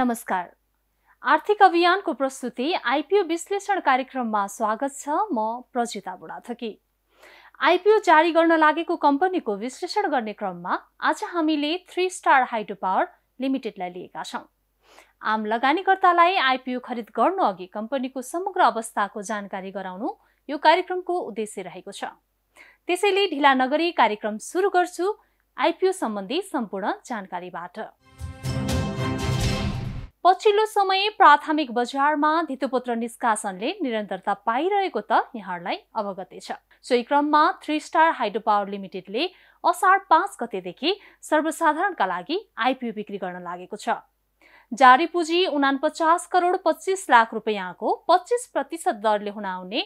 नमस्कार आर्थिक अभियानको प्रस्तुति आइपिओ विश्लेषण कार्यक्रममा स्वागत छ म प्रजिता बुढाथकी आइपिओ जारी गर्न लागेको कम्पनीको विश्लेषण गर्ने क्रममा आज हामीले थ्री स्टार हाइड्रो पावर लिमिटेडलाई लिएका छौँ आम लगानीकर्तालाई आइपिओ खरिद गर्नु अघि कम्पनीको समग्र अवस्थाको जानकारी गराउनु यो कार्यक्रमको उद्देश्य रहेको छ त्यसैले ढिला नगरी कार्यक्रम सुरु गर्छु आइपिओ सम्बन्धी सम्पूर्ण जानकारीबाट पछिल्लो समय प्राथमिक बजारमा धितोपत्र निष्कासनले निरन्तरता पाइरहेको त यहाँहरूलाई अवगतै छ सोही क्रममा थ्री स्टार हाइड्रो पावर लिमिटेडले असार पाँच गतेदेखि सर्वसाधारणका लागि आइपिओ बिक्री गर्न लागेको छ जारी पुँजी उनापचास करोड पच्चिस लाख रुपियाँको पच्चिस प्रतिशत दरले हुन आउने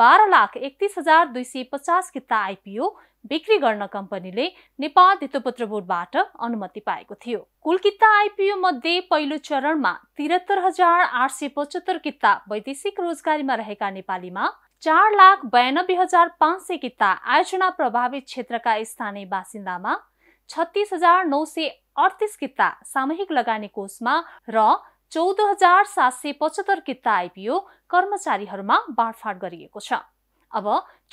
बाह्र लाख एकतिस हजार दुई सय पचास किता आइपिओ बिक्री गर्न कम्पनीले नेपाल धितोपत्र बोर्डबाट अनुमति पाएको थियो कुल किता आइपिओ मध्ये पहिलो चरणमा त्रिहत्तर हजार आठ सय पचहत्तर किता वैदेशिक रोजगारीमा रहेका नेपालीमा चार लाख बयानब्बे हजार पाँच सय किता आयोजना प्रभावित क्षेत्रका स्थानीय बासिन्दामा छत्तिस हजार नौ सय अडतिस किता सामूहिक लगानी कोषमा र चौध हजार सात सय पचहत्तर किता आइपिओ कर्मचारीहरूमा बाँडफाँड गरिएको छ अब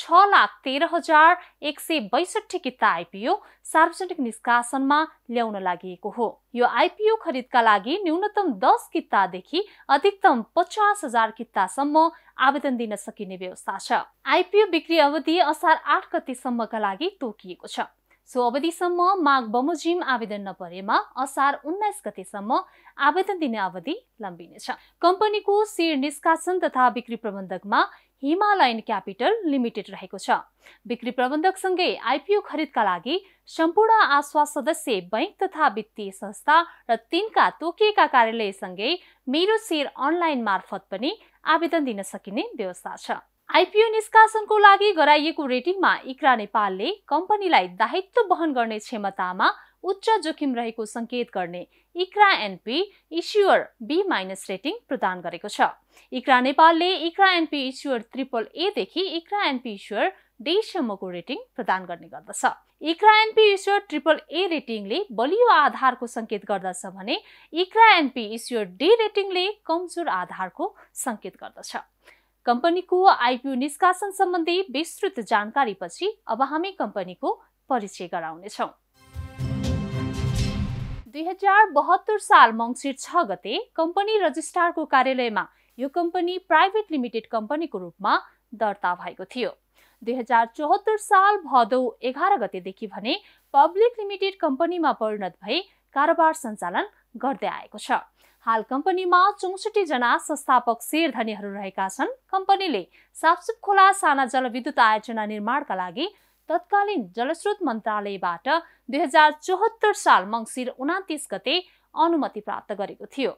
छ लाख तेह्र हजार एक सय बैसठी किता आइपिओ सार्वजनिक निष्कासनमा ल्याउन लागि हो यो आइपिओ खरिदका लागि न्यूनतम दस कितादेखि अधिकतम पचास हजार कितासम्म आवेदन दिन सकिने व्यवस्था छ आइपिओ बिक्री अवधि असार आठ गतिसम्मका लागि तोकिएको छ सो अवधिसम्म माग बमोजिम आवेदन नपरेमा असार उन्नाइस गतेसम्म आवेदन दिने अवधि लम्बिनेछ कम्पनीको सेयर निष्कासन तथा बिक्री प्रबन्धकमा हिमालयन क्यापिटल लिमिटेड रहेको छ बिक्री प्रबन्धकसँगै आइपिओ खरिदका लागि सम्पूर्ण आश्वास सदस्य बैङ्क तथा वित्तीय संस्था र तिनका तोकिएका कार्यालयसँगै मेरो सेयर अनलाइन मार्फत पनि आवेदन दिन सकिने व्यवस्था छ आइपिओ निष्कासनको लागि गराइएको रेटिङमा इक्रा नेपालले कम्पनीलाई दायित्व वहन गर्ने क्षमतामा उच्च जोखिम रहेको सङ्केत गर्ने ICRA NP issuer B minus rating प्रदान गरेको छ इक्रा नेपालले इक्रा एनपी इस्युर ट्रिपल एदेखि इक्रा एनपी इस्युर डेसम्मको रेटिङ प्रदान गर्ने गर्दछ ICRA NP issuer triple A रेटिङले बलियो आधारको सङ्केत गर्दछ भने इक्रा एनपी इस्योर डी रेटिङले कमजोर आधारको सङ्केत गर्दछ कम्पनीको आइपिओ निष्कासन सम्बन्धी विस्तृत जानकारीपछि अब हामी कम्पनीको परिचय गराउनेछौँ दुई हजार बहत्तर साल मङ्सिर छ गते कम्पनी रजिस्ट्रारको कार्यालयमा यो कम्पनी प्राइभेट लिमिटेड कम्पनीको रूपमा दर्ता भएको थियो दुई हजार चौहत्तर साल भदौ एघार गतेदेखि भने पब्लिक लिमिटेड कम्पनीमा परिणत भई कारोबार सञ्चालन गर्दै आएको छ हाल कम्पनीमा जना संस्थापक शेरधनीहरू रहेका छन् कम्पनीले साफसुप खोला साना जलविद्युत आयोजना निर्माणका लागि तत्कालीन जलस्रोत मन्त्रालयबाट दुई हजार चौहत्तर साल मङ्सिर उनातिस गते अनुमति प्राप्त गरेको थियो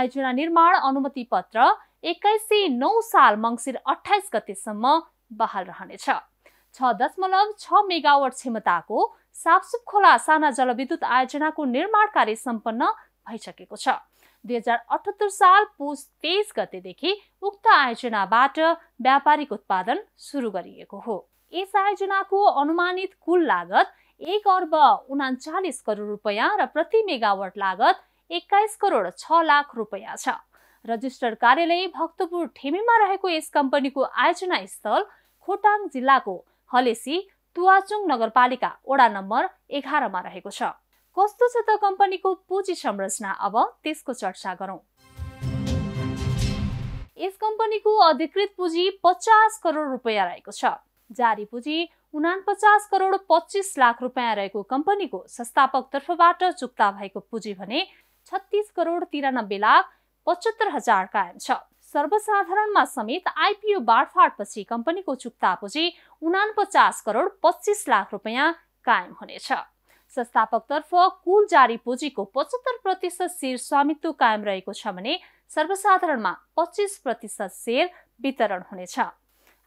आयोजना निर्माण अनुमति पत्र एक्काइस सय नौ साल मङ्सिर अठाइस गतेसम्म बहाल रहनेछ छ दशमलव छ मेगावट क्षमताको साफसुप खोला साना जलविद्युत आयोजनाको निर्माण कार्य सम्पन्न भइसकेको छ दुई हजार अठहत्तर साल पुस तेइस गतेदेखि उक्त आयोजनाबाट व्यापारिक उत्पादन सुरु गरिएको हो यस आयोजनाको अनुमानित कुल लागत एक अर्ब उनाचालिस करोड रुपियाँ र प्रति मेगावट लागत एक्काइस करोड छ लाख रुपियाँ छ रजिस्टर कार्यालय भक्तपुर ठेमेमा रहेको यस कम्पनीको आयोजना स्थल खोटाङ जिल्लाको हलेसी तुवाचुङ नगरपालिका वडा नम्बर एघारमा रहेको छ कस्तो छ त कम्पनीको पुँजी संरचना अब त्यसको चर्चा गरौँ यस कम्पनीको अधिकृत पुँजी पचास करोड रुपियाँ रहेको छ जारी पुँजी उनापचास करोड पच्चिस लाख रुपियाँ रहेको कम्पनीको संस्थापक तर्फबाट चुक्ता भएको पुँजी भने छत्तिस करोड तिरानब्बे लाख पचहत्तर हजार कायम छ सर्वसाधारणमा समेत आइपिओ बाँडफाँडपछि कम्पनीको चुक्ता पुँजी उनापचास करोड पच्चिस लाख रुपियाँ कायम हुनेछ संस्थापकतर्फ कुल जारी पुँजीको पचहत्तर प्रतिशत सेयर स्वामित्व कायम रहेको छ भने सर्वसाधारणमा पच्चिस प्रतिशत सेयर वितरण हुनेछ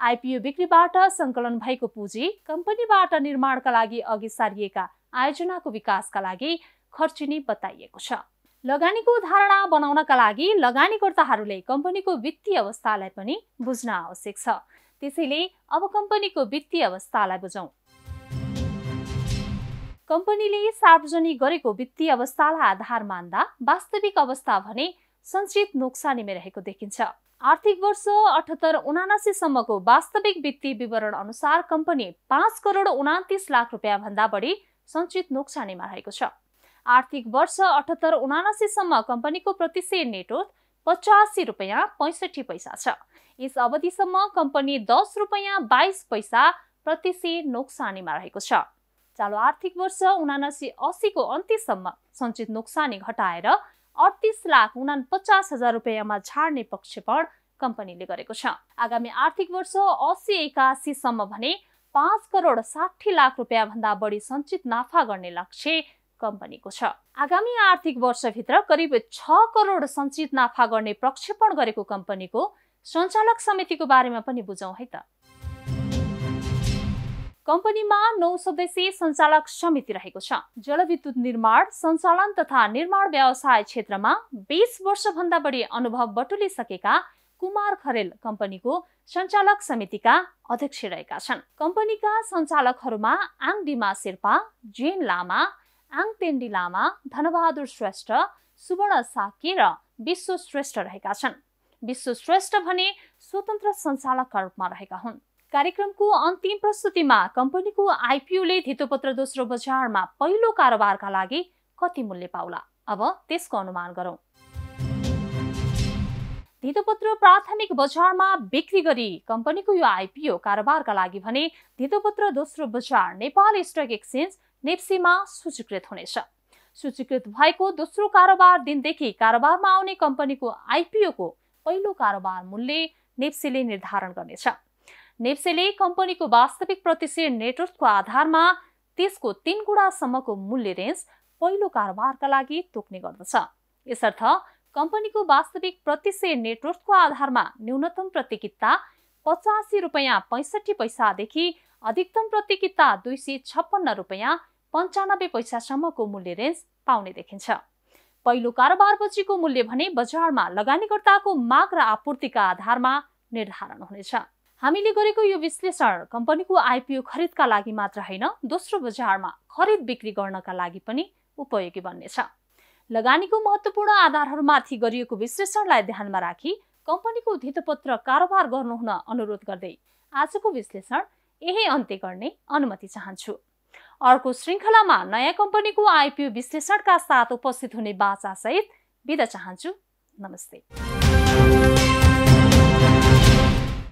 आइपिओ बिक्रीबाट सङ्कलन भएको पुँजी कम्पनीबाट निर्माणका लागि अघि सारिएका आयोजनाको विकासका लागि खर्चिने बताइएको छ लगानीको धारणा बनाउनका लागि लगानीकर्ताहरूले कम्पनीको वित्तीय अवस्थालाई पनि बुझ्न आवश्यक छ त्यसैले अब कम्पनीको वित्तीय अवस्थालाई बुझौँ कम्पनीले सार्वजनिक गरेको वित्तीय अवस्थालाई आधार मान्दा वास्तविक अवस्था भने सञ्चित नोक्सानीमै रहेको देखिन्छ आर्थिक वर्ष अठहत्तर उनासीसम्मको वास्तविक वित्तीय विवरण अनुसार कम्पनी पाँच करोड उनातिस लाख भन्दा बढी संचित नोक्सानीमा रहेको छ आर्थिक वर्ष अठहत्तर उनासीसम्म कम्पनीको प्रतिशेयर नेटवर्थ पचासी रुपियाँ पैँसठी पैसा छ यस अवधिसम्म कम्पनी दस रुपियाँ बाइस पैसा प्रतिशेयर नोक्सानीमा रहेको छ चालु आर्थिक वर्ष उनासी असीको अन्त्यसम्म सञ्चित नोक्सानी घटाएर अडतिस लाख पचास हजार रुपियाँमा छाड्ने प्रक्षेपण कम्पनीले गरेको छ आगामी आर्थिक वर्ष असी एकासीसम्म भने पाँच करोड साठी लाख भन्दा बढी सञ्चित नाफा गर्ने लक्ष्य कम्पनीको छ आगामी आर्थिक वर्षभित्र करिब छ करोड सञ्चित नाफा गर्ने प्रक्षेपण गरेको कम्पनीको सञ्चालक समितिको बारेमा पनि बुझौँ है त कम्पनीमा नौ सदस्यीय सञ्चालक समिति रहेको छ जलविद्युत निर्माण सञ्चालन तथा निर्माण व्यवसाय क्षेत्रमा बिस वर्षभन्दा बढी अनुभव बटुलिसकेका कुमार खरेल कम्पनीको सञ्चालक समितिका अध्यक्ष रहेका छन् कम्पनीका सञ्चालकहरूमा आङ डिमा शेर्पा जेन लामा आङ तेन्डी लामा धनबहादुर श्रेष्ठ सुवर्ण साके र विश्व श्रेष्ठ रहेका छन् विश्व श्रेष्ठ भने स्वतन्त्र सञ्चालकका रूपमा रहेका हुन् कार्यक्रमको अन्तिम प्रस्तुतिमा कम्पनीको आइपिओले धितोपत्र दोस्रो बजारमा पहिलो कारोबारका लागि कति मूल्य पाउला अब त्यसको अनुमान गरौँ धितोपत्र प्राथमिक बजारमा बिक्री गरी कम्पनीको यो आइपिओ कारोबारका लागि भने धितोपत्र दोस्रो बजार नेपाल स्टक एक्सचेन्ज नेप्सीमा सूचीकृत हुनेछ सूचीकृत भएको दोस्रो कारोबार दिनदेखि कारोबारमा आउने कम्पनीको आइपिओको पहिलो कारोबार मूल्य नेप्सीले निर्धारण गर्नेछ नेप्सेले कम्पनीको वास्तविक प्रतिशत नेटवर्कको आधारमा त्यसको तीन गुणासम्मको मूल्य रेन्ज पहिलो कारोबारका लागि तोक्ने गर्दछ यसर्थ कम्पनीको वास्तविक प्रतिशय नेटवर्कको आधारमा न्यूनतम प्रतियोगिता पचासी रुपियाँ पैँसठी पैसादेखि अधिकतम प्रतियोगिता दुई सय छप्पन्न रुपियाँ पन्चानब्बे पैसासम्मको मूल्य रेन्ज पाउने देखिन्छ पहिलो कारोबारपछिको मूल्य भने बजारमा लगानीकर्ताको माग र आपूर्तिका आधारमा निर्धारण हुनेछ हामीले गरेको यो विश्लेषण कम्पनीको आइपिओ खरिदका लागि मात्र होइन दोस्रो बजारमा खरिद बिक्री गर्नका लागि पनि उपयोगी बन्नेछ लगानीको महत्त्वपूर्ण आधारहरूमाथि गरिएको विश्लेषणलाई ध्यानमा राखी कम्पनीको धितपत्र कारोबार गर्नुहुन अनुरोध गर्दै आजको विश्लेषण यही अन्त्य गर्ने अनुमति चाहन्छु अर्को श्रृङ्खलामा नयाँ कम्पनीको आइपिओ विश्लेषणका साथ उपस्थित हुने बाचासहित बिदा चाहन्छु नमस्ते